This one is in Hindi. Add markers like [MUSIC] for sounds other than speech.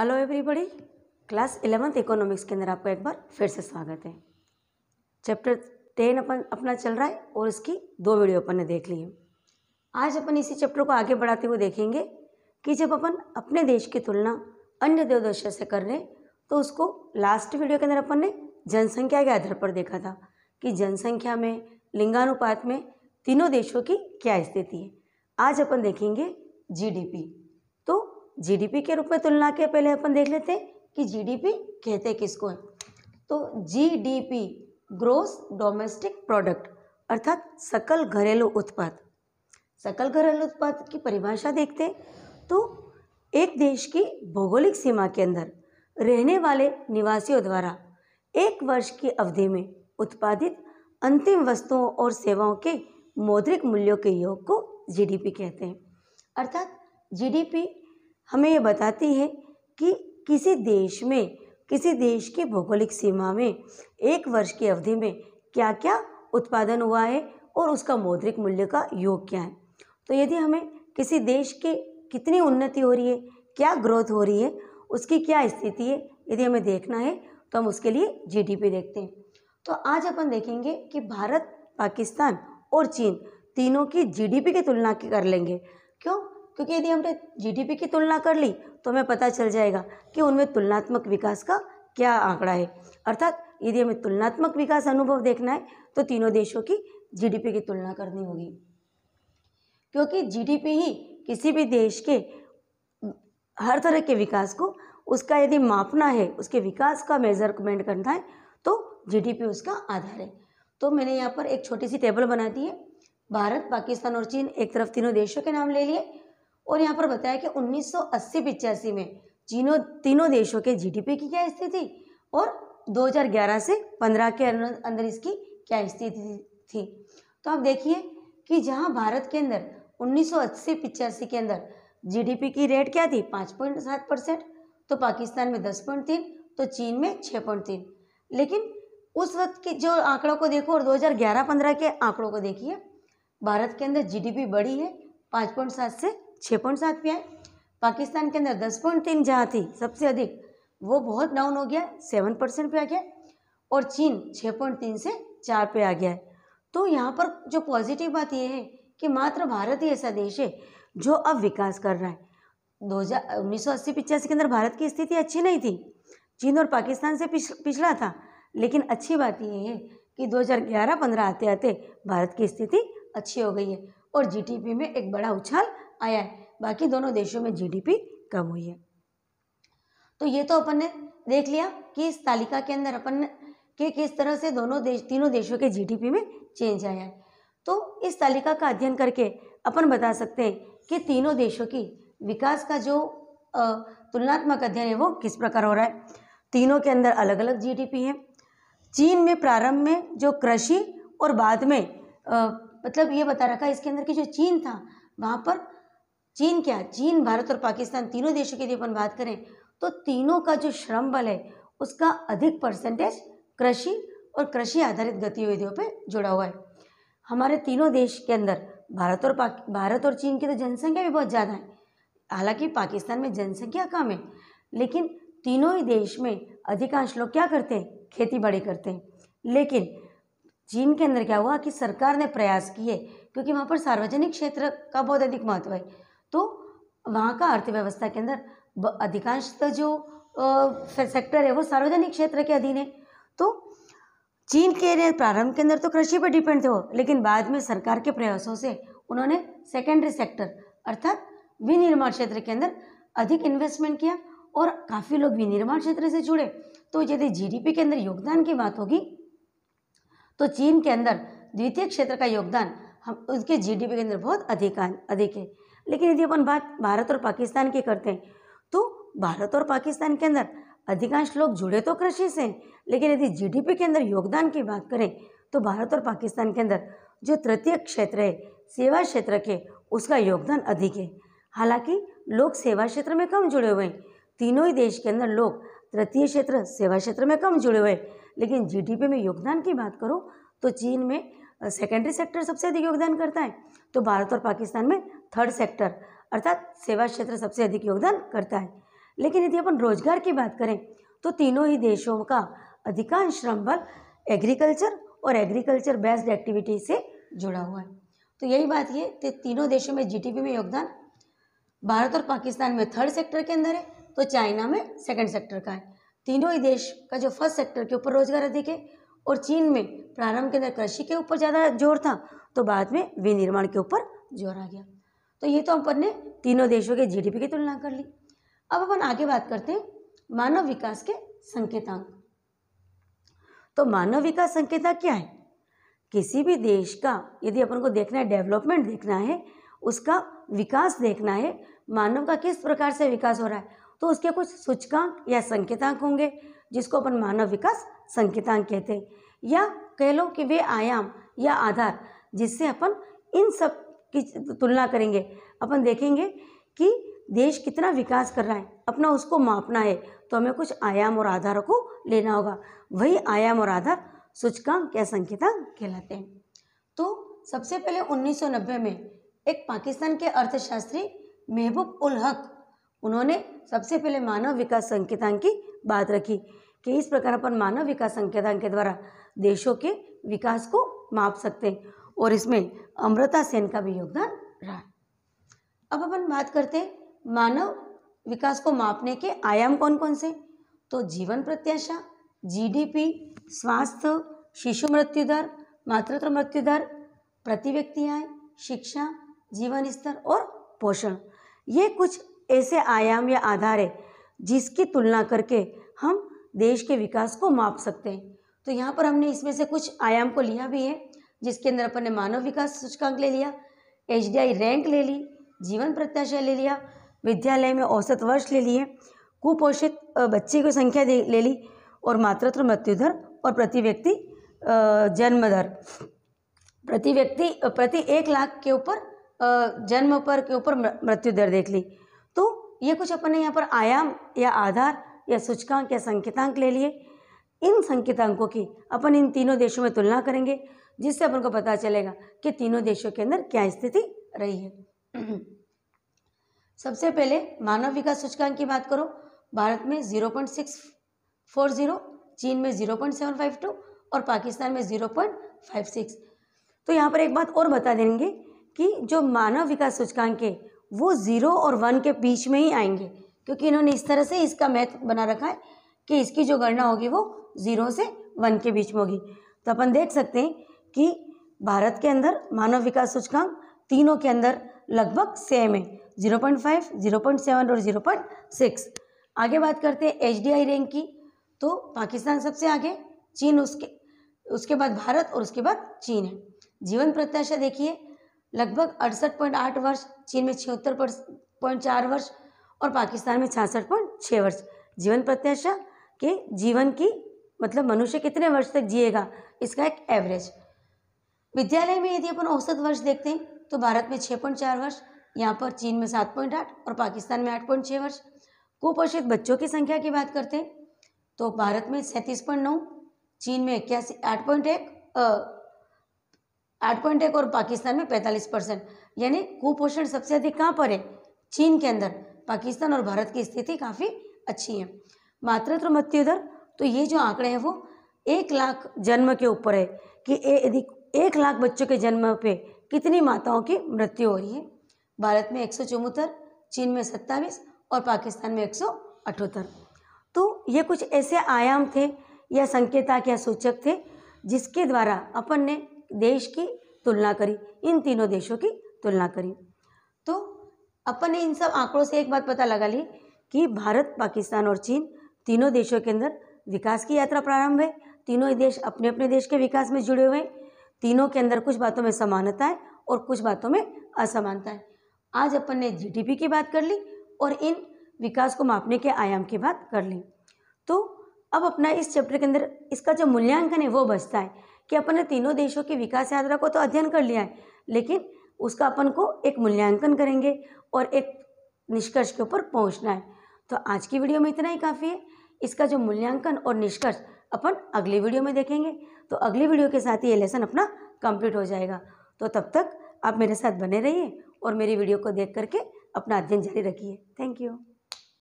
hello everybody class eleventh economics के अंदर आपका एक बार फिर से स्वागत है चैप्टर टेन अपन अपना चल रहा है और इसकी दो वीडियो अपन ने देख ली है आज अपन इसी चैप्टर को आगे बढ़ाते हुए देखेंगे कि जब अपन अपने देश की तुलना अन्य देवदशा से कर रहे तो उसको लास्ट वीडियो के अंदर अपन ने जनसंख्या के आधार पर देखा था कि जनसंख्या में लिंगानुपात में तीनों देशों की क्या स्थिति है आज अपन देखेंगे जीडीपी जीडीपी के रूप में तुलना के पहले अपन देख लेते हैं कि जीडीपी कहते किसको है तो जीडीपी ग्रोस डोमेस्टिक प्रोडक्ट अर्थात सकल घरेलू उत्पाद सकल घरेलू उत्पाद की परिभाषा देखते हैं तो एक देश की भौगोलिक सीमा के अंदर रहने वाले निवासियों द्वारा एक वर्ष की अवधि में उत्पादित अंतिम वस्तुओं और सेवाओं के मौद्रिक मूल्यों के योग को जीडीपी कहते हैं अर्थात जीडीपी हमें ये बताती है कि किसी देश में किसी देश की भौगोलिक सीमा में एक वर्ष की अवधि में क्या क्या उत्पादन हुआ है और उसका मौद्रिक मूल्य का योग क्या है तो यदि हमें किसी देश की कितनी उन्नति हो रही है क्या ग्रोथ हो रही है उसकी क्या स्थिति है यदि हमें देखना है तो हम उसके लिए जीडीपी देखते हैं तो आज अपन देखेंगे कि भारत पाकिस्तान और चीन तीनों की जीडीपी की तुलना कर लेंगे क्यों क्योंकि यदि हमने जीडीपी की तुलना कर ली तो हमें पता चल जाएगा कि उनमें तुलनात्मक विकास का क्या आंकड़ा है अर्थात यदि हमें तुलनात्मक विकास अनुभव देखना है तो तीनों देशों की जीडीपी की तुलना करनी होगी क्योंकि जीडीपी ही किसी भी देश के हर तरह के विकास को उसका यदि मापना है उसके विकास का मेजरमेंट करना है तो जीडीपी उसका आधार है तो मैंने यहाँ पर एक छोटी सी टेबल बना दी है भारत पाकिस्तान और चीन एक तरफ तीनों देशों के नाम ले लिए और यहाँ पर बताया कि उन्नीस सौ में तीनों तीनों देशों के जीडीपी की क्या स्थिति और 2011 से 15 के अंदर इसकी क्या स्थिति थी तो आप देखिए कि जहाँ भारत के अंदर उन्नीस सौ के अंदर जीडीपी की रेट क्या थी 5.7 परसेंट तो पाकिस्तान में तीन तो चीन में 6.3 लेकिन उस वक्त के जो आंकड़ों को देखो और 2011-15 के आंकड़ों को देखिए भारत के अंदर जीडीपी बढ़ी है 5.7 से छः पॉइंट सात पे आए पाकिस्तान के अंदर दस पॉइंट तीन जहाँ थी सबसे अधिक वो बहुत डाउन हो गया सेवन परसेंट पे आ गया और चीन छः पॉइंट तीन से चार पे आ गया है तो यहाँ पर जो पॉजिटिव बात ये है कि मात्र भारत ही ऐसा देश है जो अब विकास कर रहा है दो हज़ार उन्नीस सौ अस्सी पिचासी के अंदर भारत की स्थिति अच्छी नहीं थी चीन और पाकिस्तान से पिछ, पिछला था लेकिन अच्छी बात यह है कि 2011-15 आते आते भारत की स्थिति अच्छी हो गई है और जीडीपी में एक बड़ा उछाल आया है बाकी दोनों देशों में जीडीपी कम हुई है तो ये तो अपन ने देख लिया कि इस तालिका के अंदर अपन के किस तरह से दोनों देश तीनों देशों के जीडीपी में चेंज आया है तो इस तालिका का अध्ययन करके अपन बता सकते हैं कि तीनों देशों की विकास का जो तुलनात्मक अध्ययन है वो किस प्रकार हो रहा है तीनों के अंदर अलग अलग जीडीपी है चीन में प्रारंभ में जो कृषि और बाद में आ, मतलब ये बता रखा है इसके अंदर कि जो चीन था वहाँ पर चीन क्या चीन भारत और पाकिस्तान तीनों देशों की यदि अपन बात करें तो तीनों का जो श्रम बल है उसका अधिक परसेंटेज कृषि और कृषि आधारित गतिविधियों पर जुड़ा हुआ है हमारे तीनों देश के अंदर भारत और पाक भारत और चीन की तो जनसंख्या भी बहुत ज़्यादा है हालांकि पाकिस्तान में जनसंख्या कम है लेकिन तीनों ही देश में अधिकांश लोग क्या करते हैं खेती बाड़ी करते हैं लेकिन चीन के अंदर क्या हुआ कि सरकार ने प्रयास किए क्योंकि वहाँ पर सार्वजनिक क्षेत्र का बहुत अधिक महत्व है तो वहाँ का अर्थव्यवस्था के अंदर अधिकांशतः तो जो सेक्टर है वो सार्वजनिक क्षेत्र के अधीन है तो चीन के प्रारंभ के अंदर तो कृषि पर डिपेंड थे वो लेकिन बाद में सरकार के प्रयासों से उन्होंने सेकेंडरी सेक्टर अर्थात विनिर्माण क्षेत्र के अंदर अधिक इन्वेस्टमेंट किया और काफ़ी लोग विनिर्माण क्षेत्र से जुड़े तो यदि जीडीपी के अंदर योगदान की बात होगी तो चीन के अंदर द्वितीय क्षेत्र का योगदान हम उसके जीडीपी के अंदर बहुत अधिक अधिक है लेकिन यदि अपन बात भारत और पाकिस्तान की करते हैं तो भारत और पाकिस्तान के अंदर अधिकांश लोग जुड़े तो कृषि से लेकिन यदि जीडीपी के अंदर योगदान की बात करें तो भारत और पाकिस्तान के अंदर जो तृतीय क्षेत्र है सेवा क्षेत्र के उसका योगदान अधिक है हालांकि लोग सेवा क्षेत्र में कम जुड़े हुए हैं तीनों ही देश के अंदर लोग तृतीय क्षेत्र सेवा क्षेत्र में कम जुड़े हुए हैं लेकिन जीडीपी में योगदान की बात करो तो चीन में सेकेंडरी सेक्टर सबसे अधिक योगदान करता है तो भारत और पाकिस्तान में थर्ड सेक्टर अर्थात सेवा क्षेत्र सबसे अधिक योगदान करता है लेकिन यदि अपन रोजगार की बात करें तो तीनों ही देशों का अधिकांश श्रम बल एग्रीकल्चर और एग्रीकल्चर बेस्ड एक्टिविटी से जुड़ा हुआ है तो यही बात ये कि तो तीनों देशों में जीडीपी में योगदान भारत और पाकिस्तान में थर्ड सेक्टर के अंदर है तो चाइना में सेकेंड सेक्टर का है तीनों ही देश का जो फर्स्ट सेक्टर के ऊपर रोजगार अधिक है और चीन में प्रारंभ के अंदर कृषि के ऊपर ज़्यादा जोर था तो बाद में विनिर्माण के ऊपर जोर आ गया तो ये तो अपन ने तीनों देशों के जीडीपी की तुलना कर ली अब अपन आगे बात करते हैं मानव विकास के संकेतांक तो मानव विकास संकेतांक क्या है किसी भी देश का यदि अपन को देखना है डेवलपमेंट देखना है उसका विकास देखना है मानव का किस प्रकार से विकास हो रहा है तो उसके कुछ सूचकांक या संकेतांक होंगे जिसको अपन मानव विकास संकेतांक कहते हैं या कह लो कि वे आयाम या आधार जिससे अपन इन सब की तुलना करेंगे अपन देखेंगे कि देश कितना विकास कर रहा है अपना उसको मापना है तो हमें कुछ आयाम और आधारों को लेना होगा वही आयाम और आधार सूचकांक या संकेतांक कहलाते हैं तो सबसे पहले 1990 में एक पाकिस्तान के अर्थशास्त्री महबूब उल हक उन्होंने सबसे पहले मानव विकास संकेतांक की बात रखी कि इस प्रकार अपन मानव विकास संकेतांक के द्वारा देशों के विकास को माप सकते हैं और इसमें अमृता सेन का भी योगदान रहा अब अपन बात करते हैं मानव विकास को मापने के आयाम कौन कौन से तो जीवन प्रत्याशा जीडीपी स्वास्थ्य शिशु मृत्यु दर मातृत्व मृत्यु दर प्रति व्यक्ति आय शिक्षा जीवन स्तर और पोषण ये कुछ ऐसे आयाम या आधार है जिसकी तुलना करके हम देश के विकास को माप सकते हैं तो यहाँ पर हमने इसमें से कुछ आयाम को लिया भी है जिसके अंदर अपन ने मानव विकास सूचकांक ले लिया एच रैंक ले ली जीवन प्रत्याशा ले लिया विद्यालय में औसत वर्ष ले लिए कुपोषित बच्चे की संख्या ले ली और मातृत्व मृत्यु दर और प्रति व्यक्ति जन्म दर प्रति व्यक्ति प्रति एक लाख के ऊपर जन्म पर के ऊपर मृत्यु दर देख ली तो ये कुछ अपन ने यहाँ पर आयाम या आधार या सूचकांक या संकेतांक ले लिए इन संकेतांकों की अपन इन तीनों देशों में तुलना करेंगे जिससे अपन को पता चलेगा कि तीनों देशों के अंदर क्या स्थिति रही है [CLEARS THROAT] सबसे पहले मानव विकास सूचकांक की बात करो भारत में zero point six four zero चीन में zero point seven five two और पाकिस्तान में जीरो पॉइंट फाइव सिक्स तो यहाँ पर एक बात और बता देंगे कि जो मानव विकास सूचकांक है वो ज़ीरो और वन के बीच में ही आएंगे क्योंकि इन्होंने इस तरह से इसका मैथ बना रखा है कि इसकी जो गणना होगी वो ज़ीरो से वन के बीच में होगी तो अपन देख सकते हैं कि भारत के अंदर मानव विकास सूचकांक तीनों के अंदर लगभग सेम है zero point five zero point seven और जीरो पॉइंट सिक्स आगे बात करते हैं एच डी आई रैंक की तो पाकिस्तान सबसे आगे चीन उसके उसके बाद भारत और उसके बाद चीन है जीवन प्रत्याशा देखिए लगभग अड़सठ पॉइंट आठ वर्ष चीन में छिहत्तर पॉइंट चार वर्ष और पाकिस्तान में छियासठ पॉइंट छः वर्ष जीवन प्रत्याशा के जीवन की मतलब मनुष्य कितने वर्ष तक जिएगा इसका एक एवरेज विद्यालय में यदि अपन औसत वर्ष देखते हैं तो भारत में छः पॉइंट चार वर्ष यहाँ पर चीन में सात पॉइंट आठ और पाकिस्तान में आठ पॉइंट छः वर्ष कुपोषित बच्चों की संख्या की बात करते हैं तो भारत में सैंतीस पॉइंट नौ चीन में इक्यासी आठ पॉइंट एक आठ पॉइंट एक और पाकिस्तान में पैंतालीस परसेंट यानी कुपोषण सबसे अधिक कहाँ पर है चीन के अंदर पाकिस्तान और भारत की स्थिति काफ़ी अच्छी है मातृत्व मृत्यु दर तो ये जो आंकड़े हैं वो एक लाख जन्म के ऊपर है कि यदि एक लाख बच्चों के जन्म पे कितनी माताओं की मृत्यु हो रही है भारत में एक चीन में सत्ताईस और पाकिस्तान में एक तो ये कुछ ऐसे आयाम थे या संकेतक या सूचक थे जिसके द्वारा अपन ने देश की तुलना करी इन तीनों देशों की तुलना करी तो अपन ने इन सब आंकड़ों से एक बात पता लगा ली कि भारत पाकिस्तान और चीन तीनों देशों के अंदर विकास की यात्रा प्रारंभ है तीनों देश अपने अपने देश के विकास में जुड़े हुए हैं तीनों के अंदर कुछ बातों में समानता है और कुछ बातों में असमानता है आज अपन ने जी की बात कर ली और इन विकास को मापने के आयाम की बात कर ली तो अब अपना इस चैप्टर के अंदर इसका जो मूल्यांकन है वो बचता है कि अपन ने तीनों देशों की विकास यात्रा को तो अध्ययन कर लिया है लेकिन उसका अपन को एक मूल्यांकन करेंगे और एक निष्कर्ष के ऊपर पहुंचना है तो आज की वीडियो में इतना ही काफ़ी है इसका जो मूल्यांकन और निष्कर्ष अपन अगली वीडियो में देखेंगे तो अगली वीडियो के साथ ही ये लेसन अपना कंप्लीट हो जाएगा तो तब तक आप मेरे साथ बने रहिए और मेरी वीडियो को देख करके अपना अध्ययन जारी रखिए थैंक यू